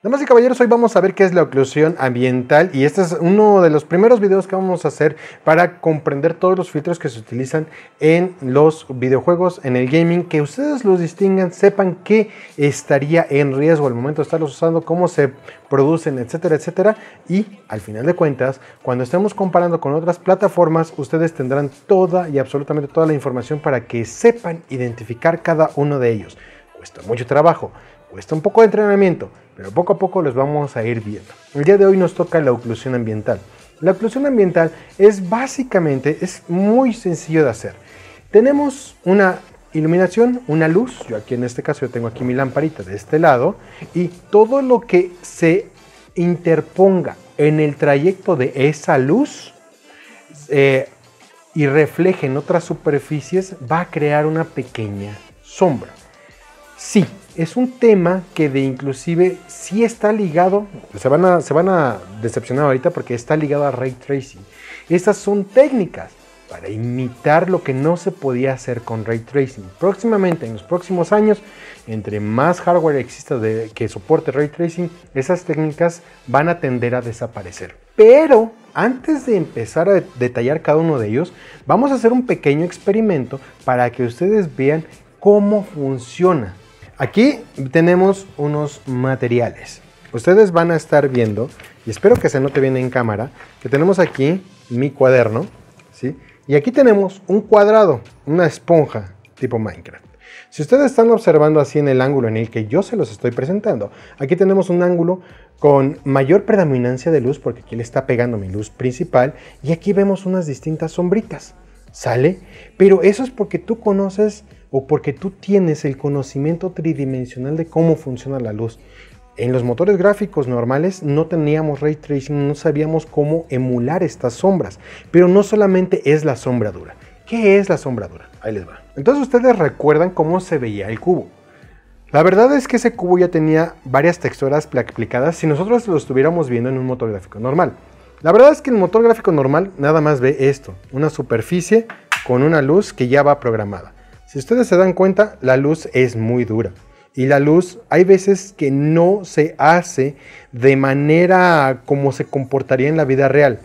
Damas y caballeros, hoy vamos a ver qué es la oclusión ambiental y este es uno de los primeros videos que vamos a hacer para comprender todos los filtros que se utilizan en los videojuegos, en el gaming, que ustedes los distingan, sepan qué estaría en riesgo al momento de estarlos usando, cómo se producen, etcétera, etcétera. Y al final de cuentas, cuando estemos comparando con otras plataformas, ustedes tendrán toda y absolutamente toda la información para que sepan identificar cada uno de ellos. Cuesta mucho trabajo, Cuesta un poco de entrenamiento, pero poco a poco los vamos a ir viendo. El día de hoy nos toca la oclusión ambiental. La oclusión ambiental es básicamente, es muy sencillo de hacer. Tenemos una iluminación, una luz, yo aquí en este caso yo tengo aquí mi lamparita de este lado, y todo lo que se interponga en el trayecto de esa luz eh, y refleje en otras superficies va a crear una pequeña sombra. Sí, es un tema que de inclusive sí está ligado, se van a, se van a decepcionar ahorita porque está ligado a ray tracing. Estas son técnicas para imitar lo que no se podía hacer con ray tracing. Próximamente, en los próximos años, entre más hardware exista que soporte ray tracing, esas técnicas van a tender a desaparecer. Pero antes de empezar a detallar cada uno de ellos, vamos a hacer un pequeño experimento para que ustedes vean cómo funciona Aquí tenemos unos materiales. Ustedes van a estar viendo, y espero que se note bien en cámara, que tenemos aquí mi cuaderno, ¿sí? Y aquí tenemos un cuadrado, una esponja tipo Minecraft. Si ustedes están observando así en el ángulo en el que yo se los estoy presentando, aquí tenemos un ángulo con mayor predominancia de luz porque aquí le está pegando mi luz principal y aquí vemos unas distintas sombritas, ¿sale? Pero eso es porque tú conoces o porque tú tienes el conocimiento tridimensional de cómo funciona la luz. En los motores gráficos normales no teníamos ray tracing, no sabíamos cómo emular estas sombras, pero no solamente es la sombra dura. ¿Qué es la sombra dura? Ahí les va. Entonces ustedes recuerdan cómo se veía el cubo. La verdad es que ese cubo ya tenía varias texturas aplicadas si nosotros lo estuviéramos viendo en un motor gráfico normal. La verdad es que el motor gráfico normal nada más ve esto, una superficie con una luz que ya va programada. Si ustedes se dan cuenta, la luz es muy dura. Y la luz hay veces que no se hace de manera como se comportaría en la vida real.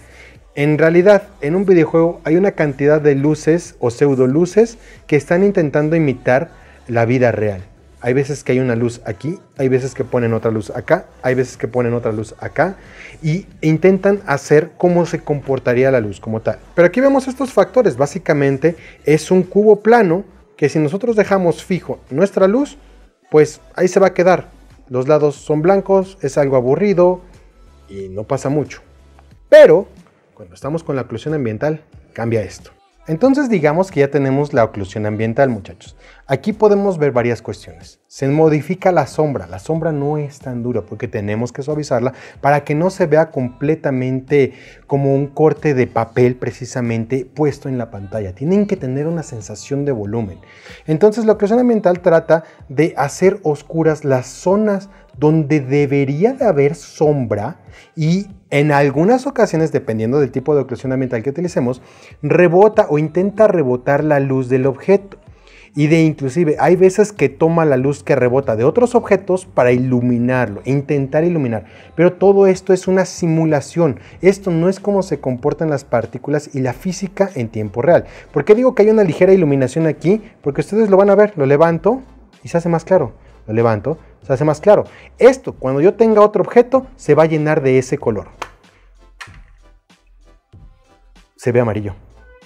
En realidad, en un videojuego hay una cantidad de luces o pseudoluces que están intentando imitar la vida real. Hay veces que hay una luz aquí, hay veces que ponen otra luz acá, hay veces que ponen otra luz acá y intentan hacer cómo se comportaría la luz como tal. Pero aquí vemos estos factores. Básicamente es un cubo plano que si nosotros dejamos fijo nuestra luz, pues ahí se va a quedar. Los lados son blancos, es algo aburrido y no pasa mucho. Pero cuando estamos con la oclusión ambiental, cambia esto. Entonces digamos que ya tenemos la oclusión ambiental, muchachos. Aquí podemos ver varias cuestiones. Se modifica la sombra. La sombra no es tan dura porque tenemos que suavizarla para que no se vea completamente como un corte de papel precisamente puesto en la pantalla. Tienen que tener una sensación de volumen. Entonces la oclusión ambiental trata de hacer oscuras las zonas donde debería de haber sombra y en algunas ocasiones, dependiendo del tipo de oclusión ambiental que utilicemos, rebota o intenta rebotar la luz del objeto. Y de inclusive hay veces que toma la luz que rebota de otros objetos para iluminarlo, intentar iluminar. Pero todo esto es una simulación. Esto no es como se comportan las partículas y la física en tiempo real. ¿Por qué digo que hay una ligera iluminación aquí? Porque ustedes lo van a ver. Lo levanto y se hace más claro. Lo levanto se hace más claro. Esto, cuando yo tenga otro objeto, se va a llenar de ese color. Se ve amarillo.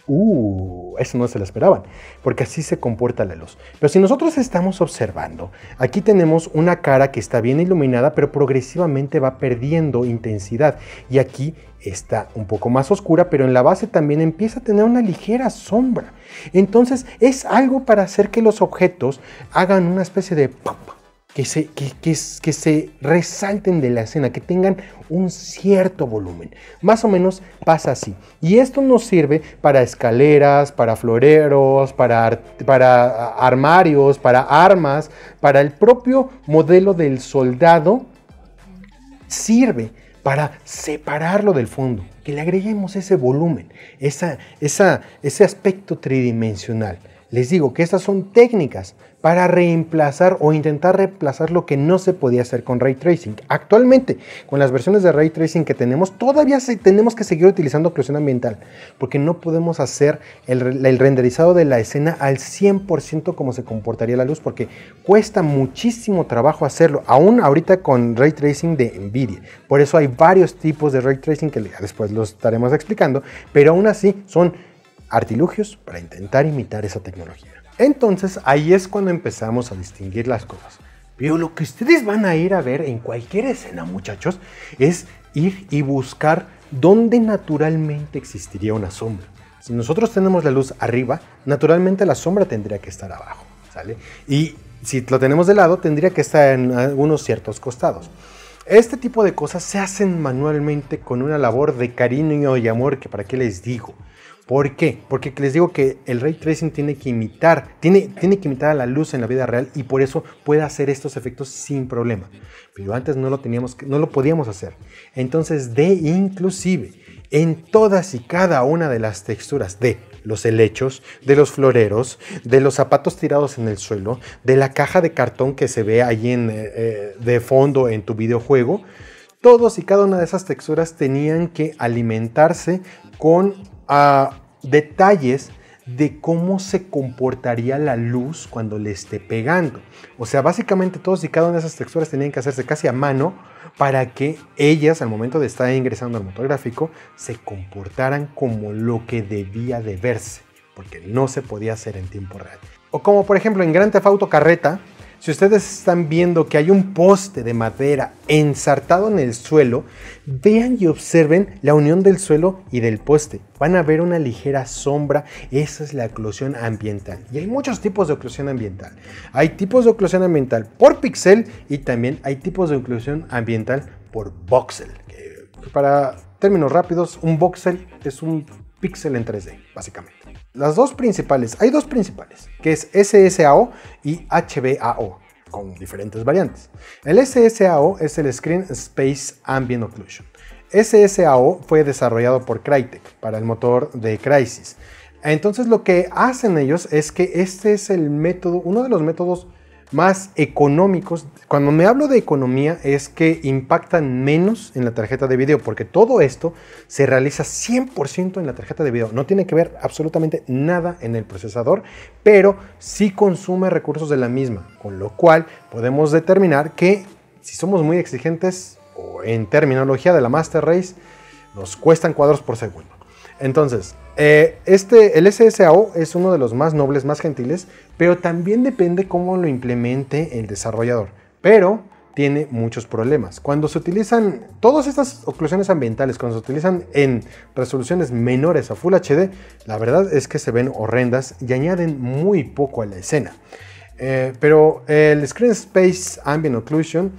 Uh, eso no se lo esperaban, porque así se comporta la luz. Pero si nosotros estamos observando, aquí tenemos una cara que está bien iluminada, pero progresivamente va perdiendo intensidad. Y aquí está un poco más oscura, pero en la base también empieza a tener una ligera sombra. Entonces es algo para hacer que los objetos hagan una especie de que se, resalten de la escena, que tengan un cierto volumen. Más o menos pasa así. Y esto nos sirve para escaleras, para floreros, para, armarios, para armas, para el propio modelo del soldado. Sirve para separarlo del fondo, que le agreguemos ese volumen, ese aspecto tridimensional les digo que estas son técnicas para reemplazar o intentar reemplazar lo que no se podía hacer con ray tracing. Actualmente, con las versiones de ray tracing que tenemos, todavía tenemos que seguir utilizando oclusión ambiental, porque no podemos hacer el, renderizado de la escena al 100% como se comportaría la luz, porque cuesta muchísimo trabajo hacerlo, aún ahorita con ray tracing de Nvidia. Por eso hay varios tipos de ray tracing que después los estaremos explicando, pero aún así son artilugios para intentar imitar esa tecnología. Entonces ahí es cuando empezamos a distinguir las cosas. Pero lo que ustedes van a ir a ver en cualquier escena, muchachos, es ir y buscar dónde naturalmente existiría una sombra. Si nosotros tenemos la luz arriba, naturalmente la sombra tendría que estar abajo, ¿sale? Y si lo tenemos de lado, tendría que estar en algunos ciertos costados. Este tipo de cosas se hacen manualmente con una labor de cariño y amor que para qué les digo. ¿Por qué? Porque les digo que el ray tracing tiene que imitar, tiene, tiene que imitar a la luz en la vida real y por eso puede hacer estos efectos sin problema. Pero antes no lo teníamos, no lo podíamos hacer. Entonces, de inclusive en todas y cada una de las texturas de los helechos, de los floreros, de los zapatos tirados en el suelo, de la caja de cartón que se ve ahí en, eh, eh, de fondo en tu videojuego, todos y cada una de esas texturas tenían que alimentarse con a detalles de cómo se comportaría la luz cuando le esté pegando. O sea, básicamente todos y cada una de esas texturas tenían que hacerse casi a mano para que ellas al momento de estar ingresando al motor gráfico se comportaran como lo que debía de verse, porque no se podía hacer en tiempo real. O como por ejemplo en Gran Theft Auto Carreta, si ustedes están viendo que hay un poste de madera ensartado en el suelo, vean y observen la unión del suelo y del poste. Van a ver una ligera sombra, esa es la oclusión ambiental. Y hay muchos tipos de oclusión ambiental. Hay tipos de oclusión ambiental por píxel y también hay tipos de oclusión ambiental por voxel. Para términos rápidos, un voxel es un píxel en 3D, básicamente las dos principales, hay dos principales, que es SSAO y HBAO, con diferentes variantes. El SSAO es el Screen Space Ambient Occlusion. SSAO fue desarrollado por Crytek para el motor de Crysis. Entonces lo que hacen ellos es que este es el método, uno de los métodos más económicos. Cuando me hablo de economía es que impactan menos en la tarjeta de video, porque todo esto se realiza 100% en la tarjeta de video. No tiene que ver absolutamente nada en el procesador, pero sí consume recursos de la misma, con lo cual podemos determinar que si somos muy exigentes, o en terminología de la Master Race, nos cuestan cuadros por segundo. Entonces, eh, este, el SSAO es uno de los más nobles, más gentiles, pero también depende cómo lo implemente el desarrollador. Pero tiene muchos problemas. Cuando se utilizan todas estas oclusiones ambientales, cuando se utilizan en resoluciones menores a Full HD, la verdad es que se ven horrendas y añaden muy poco a la escena. Eh, pero el Screen Space Ambient Occlusion,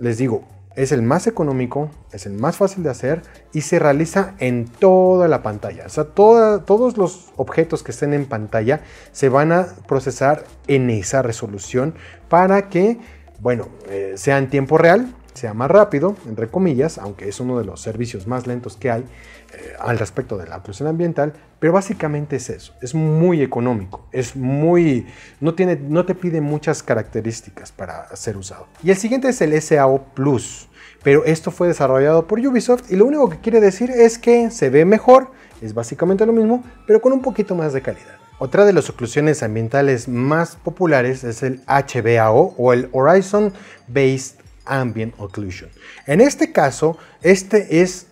les digo, es el más económico, es el más fácil de hacer y se realiza en toda la pantalla. O sea, todos los objetos que estén en pantalla se van a procesar en esa resolución para que, bueno, eh, sea en tiempo real, sea más rápido, entre comillas, aunque es uno de los servicios más lentos que hay eh, al respecto de la oclusión ambiental, pero básicamente es eso, es muy económico, es muy no tiene no te pide muchas características para ser usado. Y el siguiente es el SAO Plus, pero esto fue desarrollado por Ubisoft y lo único que quiere decir es que se ve mejor, es básicamente lo mismo, pero con un poquito más de calidad. Otra de las oclusiones ambientales más populares es el HBAO o el Horizon Based ambient occlusion. En este caso, este es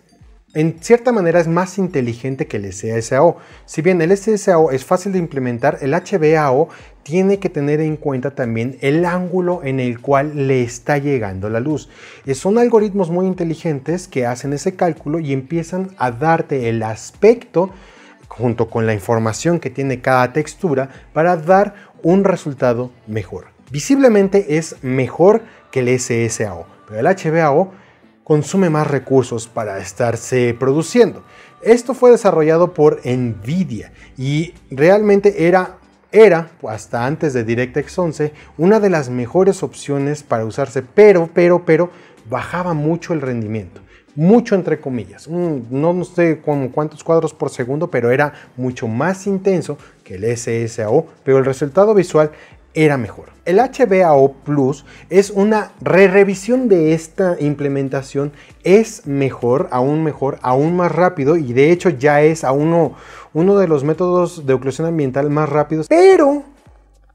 en cierta manera es más inteligente que el SSAO. Si bien el SSAO es fácil de implementar, el HBAO tiene que tener en cuenta también el ángulo en el cual le está llegando la luz. Son algoritmos muy inteligentes que hacen ese cálculo y empiezan a darte el aspecto junto con la información que tiene cada textura para dar un resultado mejor. Visiblemente es mejor que el SSAO, pero el HBAO consume más recursos para estarse produciendo. Esto fue desarrollado por Nvidia y realmente era era, hasta antes de DirectX 11, una de las mejores opciones para usarse, pero, pero, pero, bajaba mucho el rendimiento. Mucho entre comillas, mm, no sé con cuántos cuadros por segundo, pero era mucho más intenso que el SSAO, pero el resultado visual era mejor. El HBAO Plus es una re-revisión de esta implementación. Es mejor, aún mejor, aún más rápido y de hecho ya es a uno, de los métodos de oclusión ambiental más rápidos. Pero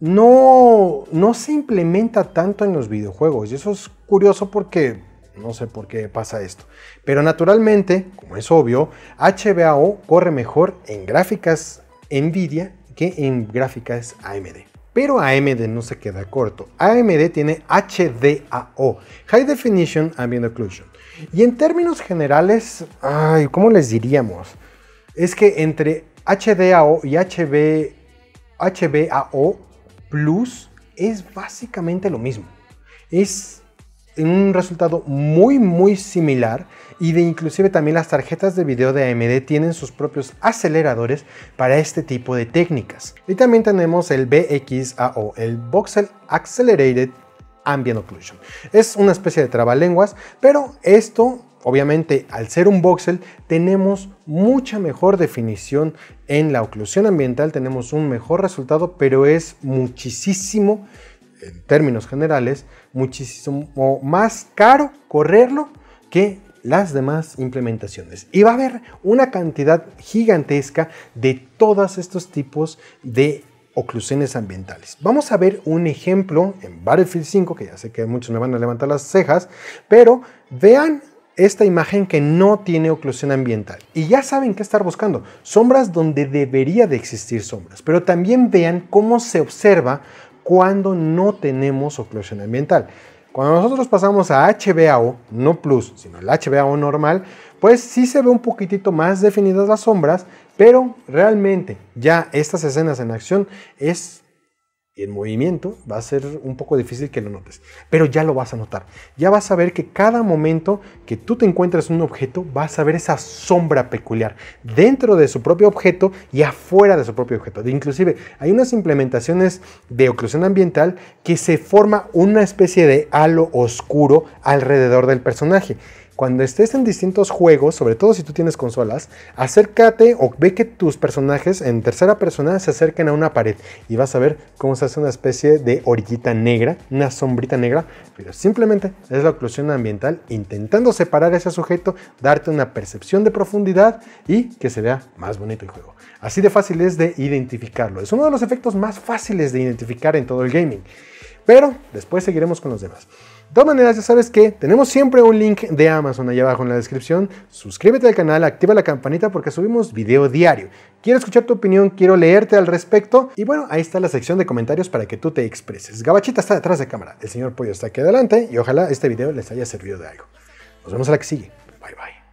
no, se implementa tanto en los videojuegos y eso es curioso porque no sé por qué pasa esto. Pero naturalmente, como es obvio, HBAO corre mejor en gráficas Nvidia que en gráficas AMD. Pero AMD no se queda corto. AMD tiene HDAO, High Definition Ambient Occlusion. Y en términos generales, ¿cómo les diríamos? Es que entre HDAO y HB, HBAO Plus es básicamente lo mismo. Es un resultado muy muy similar y de inclusive también las tarjetas de video de AMD tienen sus propios aceleradores para este tipo de técnicas. Y también tenemos el BXAO, el Voxel Accelerated Ambient Occlusion. Es una especie de trabalenguas, pero esto Obviamente, al ser un voxel, tenemos mucha mejor definición en la oclusión ambiental, tenemos un mejor resultado, pero es muchísimo en términos generales, muchísimo más caro correrlo que las demás implementaciones. Y va a haber una cantidad gigantesca de todos estos tipos de oclusiones ambientales. Vamos a ver un ejemplo en Battlefield 5, que ya sé que muchos me van a levantar las cejas, pero vean esta imagen que no tiene oclusión ambiental. Y ya saben qué estar buscando, sombras donde debería de existir sombras, pero también vean cómo se observa cuando no tenemos oclusión ambiental. Cuando nosotros pasamos a HBAO, no plus, sino el HBAO normal, pues sí se ve un poquitito más definidas las sombras, pero realmente ya estas escenas en acción es en movimiento, va a ser un poco difícil que lo notes, pero ya lo vas a notar. Ya vas a ver que cada momento que tú te encuentras un objeto, vas a ver esa sombra peculiar dentro de su propio objeto y afuera de su propio objeto. Inclusive hay unas implementaciones de oclusión ambiental que se forma una especie de halo oscuro alrededor del personaje cuando estés en distintos juegos, sobre todo si tú tienes consolas, acércate o ve que tus personajes en tercera persona se acerquen a una pared y vas a ver cómo se hace una especie de orillita negra, una sombrita negra, pero simplemente es la oclusión ambiental intentando separar a ese sujeto, darte una percepción de profundidad y que se vea más bonito el juego. Así de fácil es de identificarlo. Es uno de los efectos más fáciles de identificar en todo el gaming. Pero después seguiremos con los demás. De todas maneras, ya sabes que tenemos siempre un link de Amazon ahí abajo en la descripción. Suscríbete al canal, activa la campanita porque subimos video diario. Quiero escuchar tu opinión, quiero leerte al respecto. Y bueno, ahí está la sección de comentarios para que tú te expreses. Gabachita está detrás de cámara, el señor Pollo está aquí adelante y ojalá este video les haya servido de algo. Nos vemos a la que sigue. Bye bye.